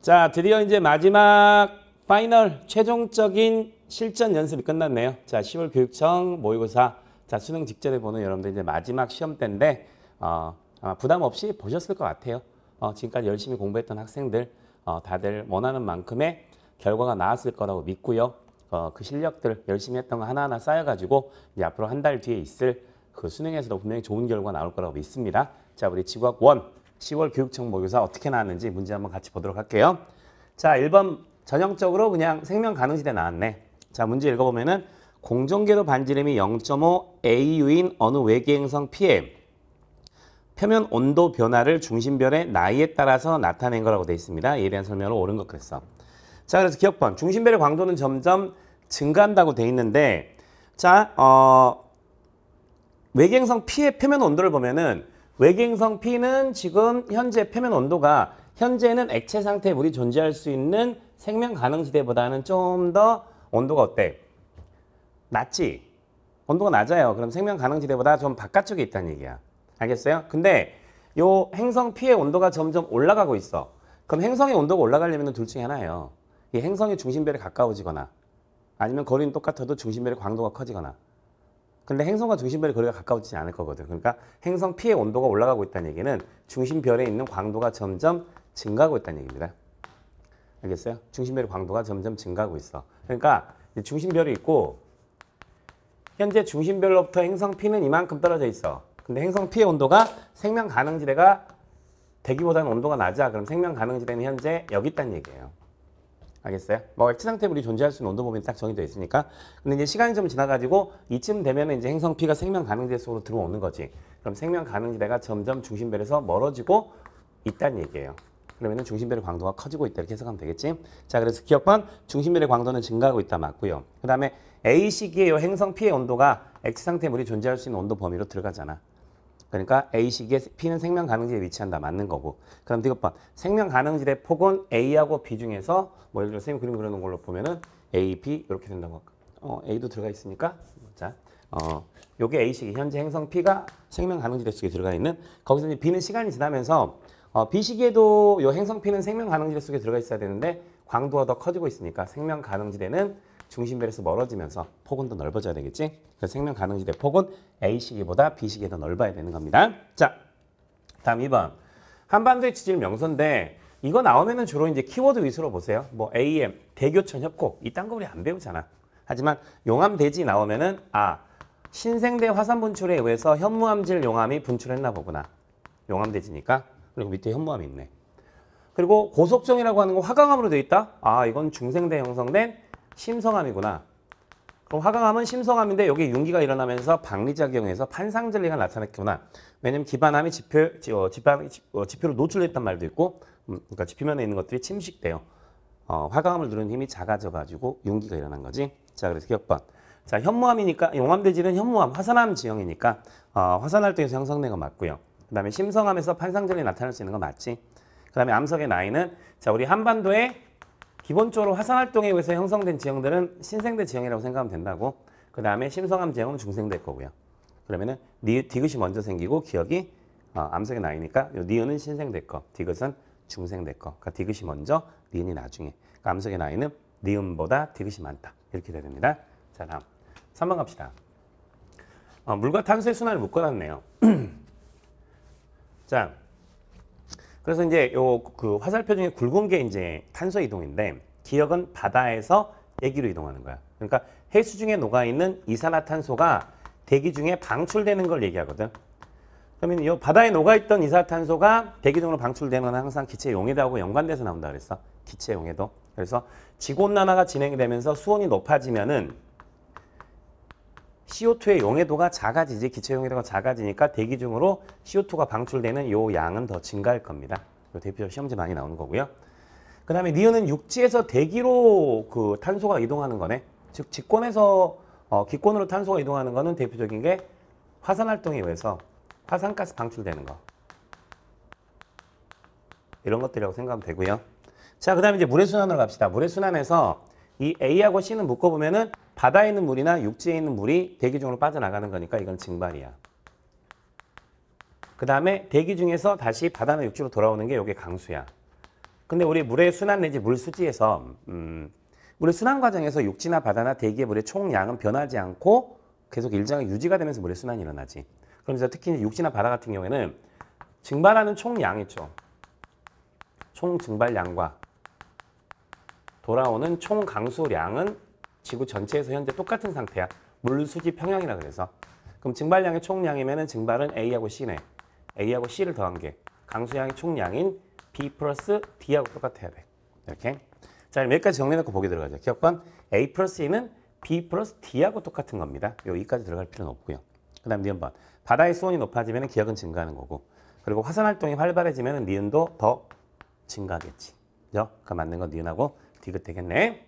자, 드디어 이제 마지막 파이널 최종적인 실전 연습이 끝났네요. 자, 10월 교육청 모의고사 자 수능 직전에 보는 여러분들 이제 마지막 시험 때인데 어, 아마 부담 없이 보셨을 것 같아요. 어, 지금까지 열심히 공부했던 학생들 어, 다들 원하는 만큼의 결과가 나왔을 거라고 믿고요. 어, 그 실력들 열심히 했던 거 하나하나 쌓여가지고 이제 앞으로 한 달 뒤에 있을 그 수능에서도 분명히 좋은 결과 나올 거라고 믿습니다. 자, 우리 지구학 원 10월 교육청 모교사 어떻게 나왔는지 문제 한번 같이 보도록 할게요. 자, 1번 전형적으로 그냥 생명 가능지대 나왔네. 자, 문제 읽어보면은 공정궤도 반지름이 0.5 AU인 어느 외계행성 PM 표면 온도 변화를 중심별의 나이에 따라서 나타낸 거라고 되어 있습니다. 이에 대한 설명으로 옳은 것 그랬어. 자, 그래서 기억번 중심별의 광도는 점점 증가한다고 되어 있는데 자, 어, 외계행성 P의 표면 온도를 보면은 외계행성 P는 지금 현재 표면 온도가 현재는 액체 상태에 물이 존재할 수 있는 생명 가능 지대보다는 좀 더 온도가 어때? 낮지? 온도가 낮아요. 그럼 생명 가능 지대보다 좀 바깥쪽에 있다는 얘기야. 알겠어요? 근데 요 행성 P의 온도가 점점 올라가고 있어. 그럼 행성의 온도가 올라가려면 둘 중에 하나예요. 이 행성의 중심별에 가까워지거나 아니면 거리는 똑같아도 중심별의 광도가 커지거나 근데 행성과 중심별의 거리가 가까워지지 않을 거거든. 그러니까 행성 피의 온도가 올라가고 있다는 얘기는 중심별에 있는 광도가 점점 증가하고 있다는 얘기입니다. 알겠어요? 중심별의 광도가 점점 증가하고 있어. 그러니까 중심별이 있고 현재 중심별로부터 행성 피는 이만큼 떨어져 있어. 근데 행성 피의 온도가 생명 가능지대가 대기보다는 온도가 낮아. 그럼 생명 가능지대는 현재 여기 있다는 얘기예요. 알겠어요? 뭐 액체상 태물이 존재할 수 있는 온도 범위는 딱 정해져 있으니까. 근데 이제 시간이 좀 지나가지고 이쯤 되면 이제 행성 P가 생명 가능지 속으로 들어오는 거지. 그럼 생명 가능지대가 점점 중심별에서 멀어지고 있다는 얘기예요. 그러면 중심별의 광도가 커지고 있다 이렇게 해석하면 되겠지? 자 그래서 기억 번 중심별의 광도는 증가하고 있다 맞고요. 그 다음에 A 시기에 요 행성 P의 온도가 액체 상태 물이 존재할 수 있는 온도 범위로 들어가잖아. 그러니까 A식의 P는 생명 가능지에 위치한다. 맞는 거고. 그럼 이것 봐. 생명 가능지의 폭은 A하고 B 중에서 뭐 예를 들어 선생님 그림 그려놓은 걸로 보면은 A, B 이렇게 된다고. 어, A도 들어가 있으니까. 자, 어, 요게 A식이 현재 행성 P가 생명 가능지 대속에 들어가 있는 거기서 이제 B는 시간이 지나면서 어, B식에도 요 행성 P는 생명 가능지대 속에 들어가 있어야 되는데 광도가 더 커지고 있으니까 생명 가능지대는 중심별에서 멀어지면서 폭은 더 넓어져야 되겠지? 그래서 생명 가능지대 폭은 A시기보다 B시기에 더 넓어야 되는 겁니다. 자, 다음 2번. 한반도의 지질 명선인데 이거 나오면은 주로 이제 키워드 위주로 보세요. 뭐 AM, 대교천 협곡 이딴 거 우리 안 배우잖아. 하지만 용암대지 나오면은 아, 신생대 화산 분출에 의해서 현무암질 용암이 분출했나 보구나. 용암대지니까. 그리고 밑에 현무암이 있네. 그리고 고속정이라고 하는 거 화강암으로 되어 있다? 아, 이건 중생대 형성된 심성암이구나. 그럼 화강암은 심성암인데 여기 융기가 일어나면서 박리작용에서 판상전리가 나타났구나. 왜냐면 기반암이 지표, 지, 어, 지판, 지, 어, 지표로 노출됐단 말도 있고 음, 그러니까 지표면에 있는 것들이 침식돼요. 어, 화강암을 누르는 힘이 작아져가지고 융기가 일어난 거지. 자 그래서 기억번. 자 현무암이니까 용암대질은 현무암, 화산암 지형이니까 어, 화산활동에서 형성된 거 맞고요. 그 다음에 심성암에서 판상전리 나타날 수 있는 거 맞지? 그 다음에 암석의 나이는 자 우리 한반도에 기본적으로 화상활동에 의해서 형성된 지형들은 신생대 지형이라고 생각하면 된다고 그 다음에 심성암 지형은 중생될 거고요 그러면은 디귿이 먼저 생기고 기억이 어, 암석에 나이니까 니은은 신생될 거 디귿은 중생될 거 그러니까 디귿이 먼저 니은이 나중에 그러니까 암석에 나이는 니은보다 디귿이 많다 이렇게 돼야 됩니다 자 다음 3번 갑시다 어, 물과 탄소의 순환을 묶어놨네요 자 그래서 이제 요 그 화살표 중에 굵은 게 이제 탄소 이동인데 기억은 바다에서 대기로 이동하는 거야. 그러니까 해수 중에 녹아 있는 이산화탄소가 대기 중에 방출되는 걸 얘기하거든. 그러면 이 바다에 녹아 있던 이산화탄소가 대기 중으로 방출되는 건 항상 기체 용해도하고 연관돼서 나온다 그랬어. 기체 용해도. 그래서 지구 온난화가 진행이 되면서 수온이 높아지면은 CO2의 용해도가 작아지지 기체 용해도가 작아지니까 대기 중으로 CO2가 방출되는 요 양은 더 증가할 겁니다. 요 대표적 시험지 많이 나오는 거고요. 그 다음에 니은은 육지에서 대기로 그 탄소가 이동하는 거네. 즉 직권에서 어, 기권으로 탄소가 이동하는 거는 대표적인 게 화산 활동에 의해서 화산가스 방출되는 거. 이런 것들이라고 생각하면 되고요. 자, 그 다음에 이제 물의 순환으로 갑시다. 물의 순환에서 이 A하고 C는 묶어보면은 바다에 있는 물이나 육지에 있는 물이 대기 중으로 빠져나가는 거니까 이건 증발이야. 그 다음에 대기 중에서 다시 바다나 육지로 돌아오는 게 이게 강수야. 근데 우리 물의 순환 내지 물 수지에서 음, 물의 순환 과정에서 육지나 바다나 대기의 물의 총량은 변하지 않고 계속 일정이 유지가 되면서 물의 순환이 일어나지. 그러면서 특히 육지나 바다 같은 경우에는 증발하는 총량 있죠. 총 증발량과 돌아오는 총 강수량은 지구 전체에서 현재 똑같은 상태야. 물수지 평형이라 그래서. 그럼 증발량의 총량이면 증발은 A하고 C네. A하고 C를 더한 게 강수량의 총량인 B 플러스 D하고 똑같아야 돼. 이렇게. 자, 그럼 여기까지 정리해놓고 보기 들어가죠. 기억번 A 플러스 E는 B 플러스 D하고 똑같은 겁니다. 여기까지 들어갈 필요는 없고요. 그 다음 니은번. 바다의 수온이 높아지면 기압은 증가하는 거고 그리고 화산 활동이 활발해지면 니은도 더 증가하겠지. 그죠? 그 맞는 건 니은하고 디귿 되겠네.